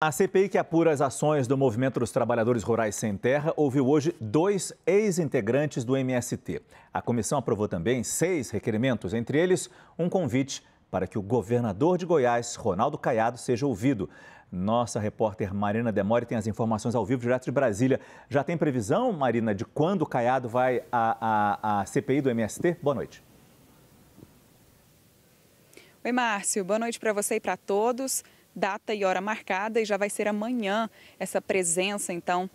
A CPI que apura as ações do Movimento dos Trabalhadores Rurais Sem Terra ouviu hoje dois ex-integrantes do MST. A comissão aprovou também seis requerimentos, entre eles um convite para que o governador de Goiás, Ronaldo Caiado, seja ouvido. Nossa repórter Marina Demore tem as informações ao vivo, direto de Brasília. Já tem previsão, Marina, de quando Caiado vai à, à, à CPI do MST? Boa noite. Oi, Márcio. Boa noite para você e para todos data e hora marcada e já vai ser amanhã essa presença, então,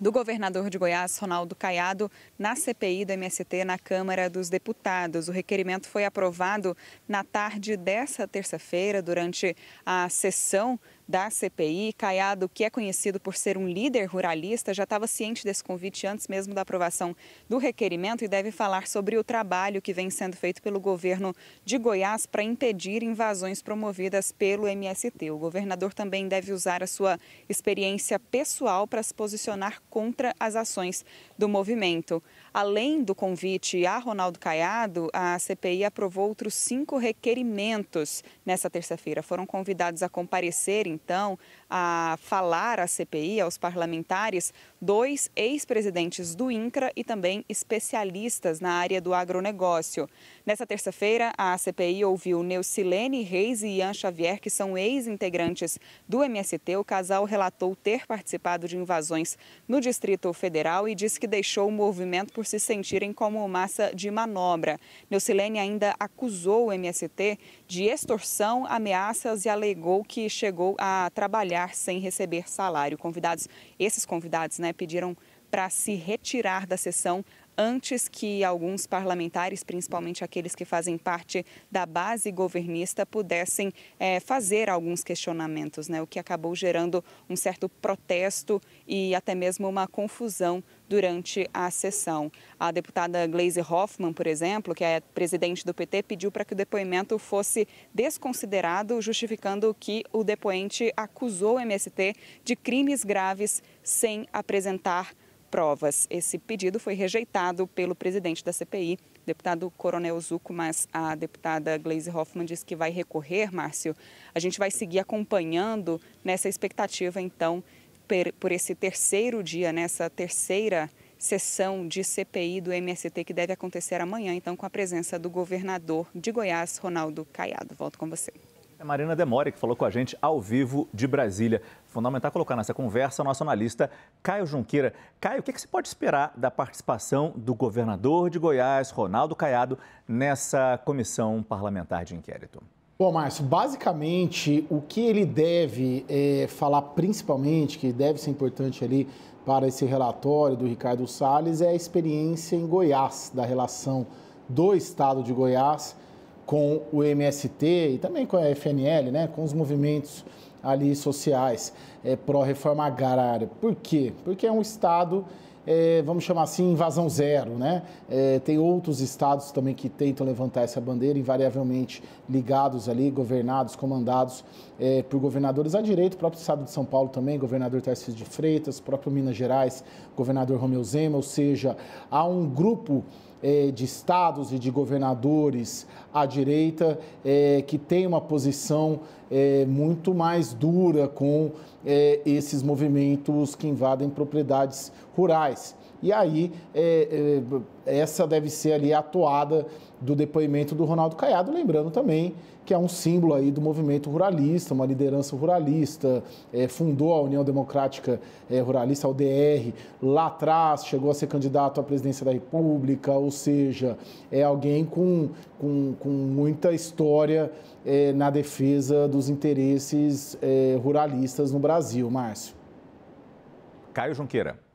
do governador de Goiás, Ronaldo Caiado, na CPI do MST na Câmara dos Deputados. O requerimento foi aprovado na tarde dessa terça-feira, durante a sessão da CPI. Caiado, que é conhecido por ser um líder ruralista, já estava ciente desse convite antes mesmo da aprovação do requerimento e deve falar sobre o trabalho que vem sendo feito pelo governo de Goiás para impedir invasões promovidas pelo MST. O governador também deve usar a sua experiência pessoal para se posicionar contra as ações do movimento. Além do convite a Ronaldo Caiado, a CPI aprovou outros cinco requerimentos nessa terça-feira. Foram convidados a comparecerem então, a falar à CPI, aos parlamentares, dois ex-presidentes do INCRA e também especialistas na área do agronegócio. Nessa terça-feira, a CPI ouviu Neucilene Reis e Ian Xavier, que são ex-integrantes do MST. O casal relatou ter participado de invasões no Distrito Federal e disse que deixou o movimento por se sentirem como massa de manobra. Neucilene ainda acusou o MST de extorsão, ameaças e alegou que chegou a trabalhar sem receber salário. Convidados, esses convidados, né, pediram para se retirar da sessão antes que alguns parlamentares, principalmente aqueles que fazem parte da base governista, pudessem é, fazer alguns questionamentos, né? o que acabou gerando um certo protesto e até mesmo uma confusão durante a sessão. A deputada Gleise Hoffmann, por exemplo, que é presidente do PT, pediu para que o depoimento fosse desconsiderado, justificando que o depoente acusou o MST de crimes graves sem apresentar provas. Esse pedido foi rejeitado pelo presidente da CPI, deputado Coronel Zuco, mas a deputada Gleise Hoffmann disse que vai recorrer, Márcio. A gente vai seguir acompanhando nessa expectativa, então, por esse terceiro dia, nessa terceira sessão de CPI do MST que deve acontecer amanhã, então, com a presença do governador de Goiás, Ronaldo Caiado. Volto com você. É Marina Demore, que falou com a gente ao vivo de Brasília. Fundamental colocar nessa conversa o nosso analista Caio Junqueira. Caio, o que, é que se pode esperar da participação do governador de Goiás, Ronaldo Caiado, nessa comissão parlamentar de inquérito? Bom, Márcio, basicamente o que ele deve é, falar principalmente, que deve ser importante ali para esse relatório do Ricardo Salles, é a experiência em Goiás, da relação do estado de Goiás com o MST e também com a FNL, né, com os movimentos ali sociais é, pró-reforma agrária. Por quê? Porque é um Estado, é, vamos chamar assim, invasão zero. Né? É, tem outros estados também que tentam levantar essa bandeira, invariavelmente ligados ali, governados, comandados é, por governadores à direita, o próprio Estado de São Paulo também, governador Tarcísio de Freitas, próprio Minas Gerais, governador Romeu Zema, ou seja, há um grupo é, de estados e de governadores à direita é, que tem uma posição é, muito mais dura com esses movimentos que invadem propriedades rurais. E aí, essa deve ser ali a toada do depoimento do Ronaldo Caiado, lembrando também que é um símbolo aí do movimento ruralista, uma liderança ruralista, é, fundou a União Democrática é, Ruralista, a UDR, lá atrás chegou a ser candidato à presidência da República, ou seja, é alguém com, com, com muita história é, na defesa dos interesses é, ruralistas no Brasil. Márcio. Caio Junqueira.